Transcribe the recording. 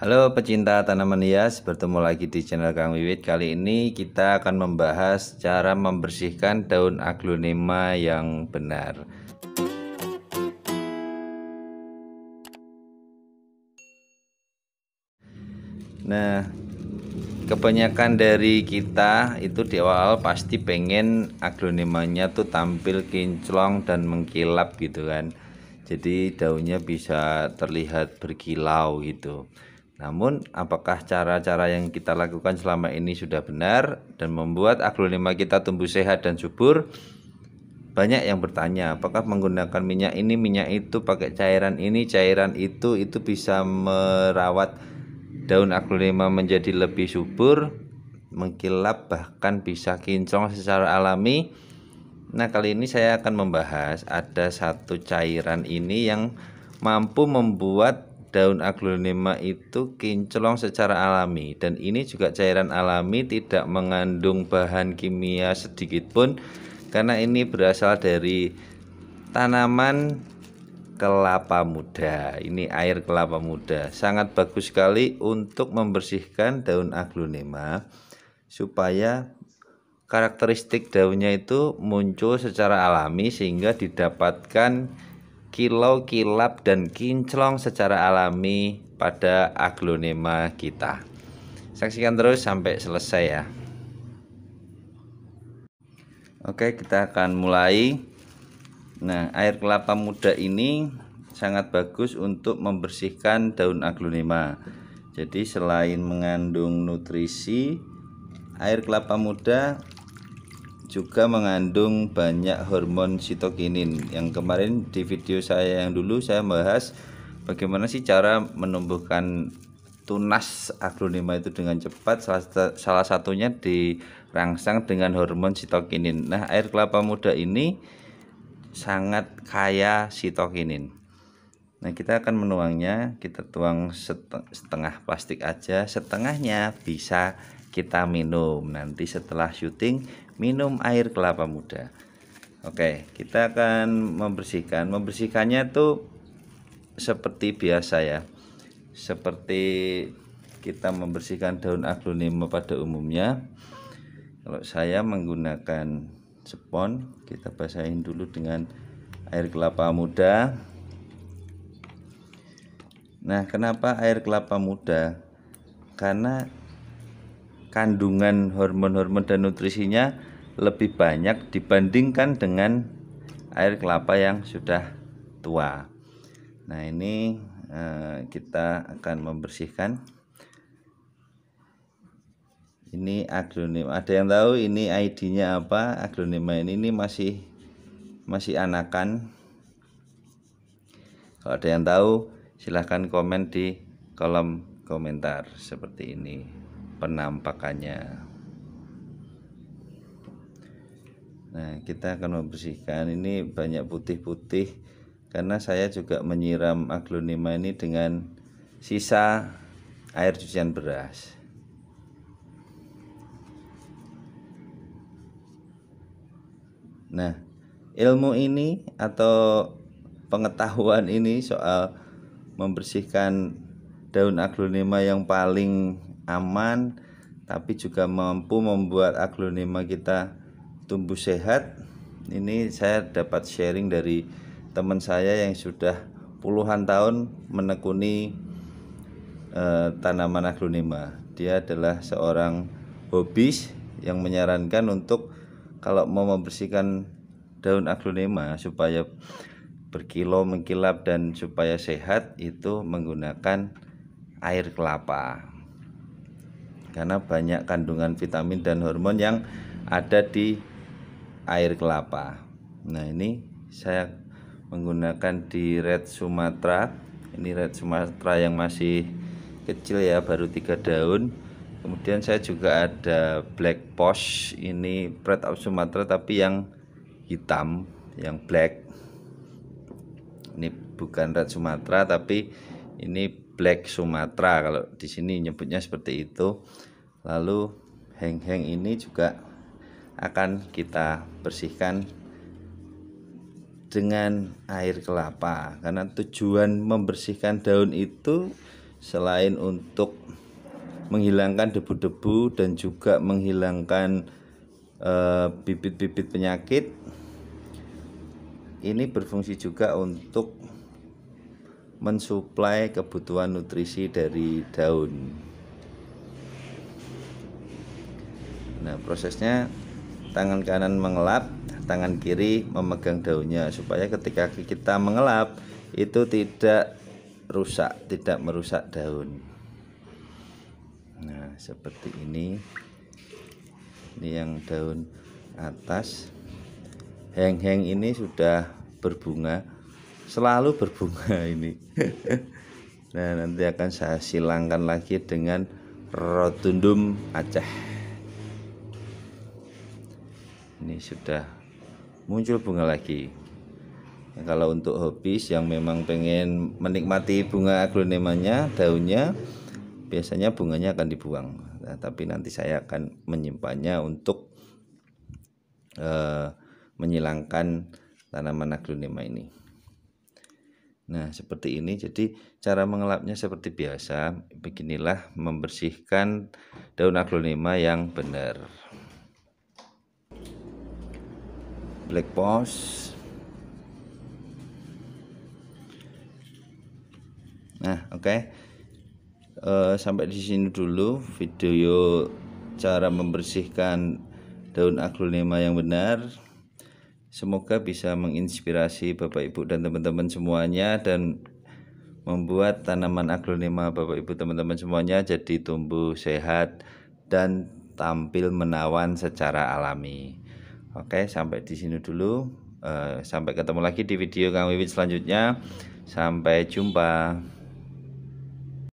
Halo pecinta tanaman hias, bertemu lagi di channel Kang Wiwit. Kali ini kita akan membahas cara membersihkan daun aglonema yang benar. Nah, kebanyakan dari kita itu di awal pasti pengen aglonemanya tuh tampil kinclong dan mengkilap gitu kan. Jadi daunnya bisa terlihat berkilau gitu. Namun, apakah cara-cara yang kita lakukan selama ini sudah benar dan membuat aglonema kita tumbuh sehat dan subur? Banyak yang bertanya, apakah menggunakan minyak ini, minyak itu, pakai cairan ini, cairan itu, itu bisa merawat daun aglonema menjadi lebih subur, mengkilap, bahkan bisa kinclong secara alami. Nah, kali ini saya akan membahas ada satu cairan ini yang mampu membuat daun aglonema itu kinclong secara alami dan ini juga cairan alami tidak mengandung bahan kimia sedikit pun karena ini berasal dari tanaman kelapa muda ini air kelapa muda sangat bagus sekali untuk membersihkan daun aglonema supaya karakteristik daunnya itu muncul secara alami sehingga didapatkan kilau, kilap, dan kinclong secara alami pada aglonema kita. Saksikan terus sampai selesai ya. Oke, kita akan mulai. Nah, air kelapa muda ini sangat bagus untuk membersihkan daun aglonema. Jadi selain mengandung nutrisi, air kelapa muda juga mengandung banyak hormon sitokinin. Yang kemarin di video saya yang dulu saya bahas bagaimana sih cara menumbuhkan tunas aglonema itu dengan cepat salah, satunya dirangsang dengan hormon sitokinin. Nah, air kelapa muda ini sangat kaya sitokinin. Nah, kita akan menuangnya, kita tuang setengah plastik aja, setengahnya bisa kita minum. Nanti setelah syuting minum air kelapa muda. Oke, kita akan membersihkan. Membersihkannya tuh seperti biasa ya. Seperti kita membersihkan daun aglonema pada umumnya. Kalau saya menggunakan spon, kita basahin dulu dengan air kelapa muda. Nah, kenapa air kelapa muda? Karena kandungan hormon-hormon dan nutrisinya lebih banyak dibandingkan dengan air kelapa yang sudah tua. Nah, ini eh, kita akan membersihkan. Ini aglonema. Ada yang tahu ini ID-nya apa? aglonema ini, ini masih masih anakan. Kalau ada yang tahu silahkan komen di kolom komentar seperti ini penampakannya Nah, kita akan membersihkan ini banyak putih-putih karena saya juga menyiram aglonema ini dengan sisa air cucian beras. Nah, ilmu ini atau pengetahuan ini soal membersihkan daun aglonema yang paling aman tapi juga mampu membuat aglonema kita tumbuh sehat ini saya dapat sharing dari teman saya yang sudah puluhan tahun menekuni eh, tanaman aglonema dia adalah seorang hobis yang menyarankan untuk kalau mau membersihkan daun aglonema supaya berkilau mengkilap dan supaya sehat itu menggunakan air kelapa karena banyak kandungan vitamin dan hormon yang ada di air kelapa. Nah, ini saya menggunakan di red Sumatera. Ini red Sumatera yang masih kecil ya, baru tiga daun. Kemudian saya juga ada black posh, ini red of Sumatera tapi yang hitam, yang black. Ini bukan red Sumatera tapi ini Black Sumatera kalau di sini nyebutnya seperti itu. Lalu heng-heng ini juga akan kita bersihkan dengan air kelapa karena tujuan membersihkan daun itu selain untuk menghilangkan debu-debu dan juga menghilangkan eh, bibit-bibit e, penyakit ini berfungsi juga untuk mensuplai kebutuhan nutrisi dari daun. Nah, prosesnya tangan kanan mengelap, tangan kiri memegang daunnya supaya ketika kita mengelap itu tidak rusak, tidak merusak daun. Nah, seperti ini. Ini yang daun atas. Heng-heng ini sudah berbunga selalu berbunga ini nah nanti akan saya silangkan lagi dengan rotundum aceh ini sudah muncul bunga lagi nah, kalau untuk hobis yang memang pengen menikmati bunga aglonemanya daunnya biasanya bunganya akan dibuang nah, tapi nanti saya akan menyimpannya untuk eh, menyilangkan tanaman aglonema ini Nah, seperti ini. Jadi, cara mengelapnya seperti biasa. Beginilah membersihkan daun aglonema yang benar. Black post. Nah, oke. Okay. Uh, eh, sampai di sini dulu video cara membersihkan daun aglonema yang benar. Semoga bisa menginspirasi Bapak Ibu dan teman-teman semuanya dan membuat tanaman aglonema Bapak Ibu teman-teman semuanya jadi tumbuh sehat dan tampil menawan secara alami. Oke, sampai di sini dulu. Eh, sampai ketemu lagi di video Kang Wiwit selanjutnya. Sampai jumpa.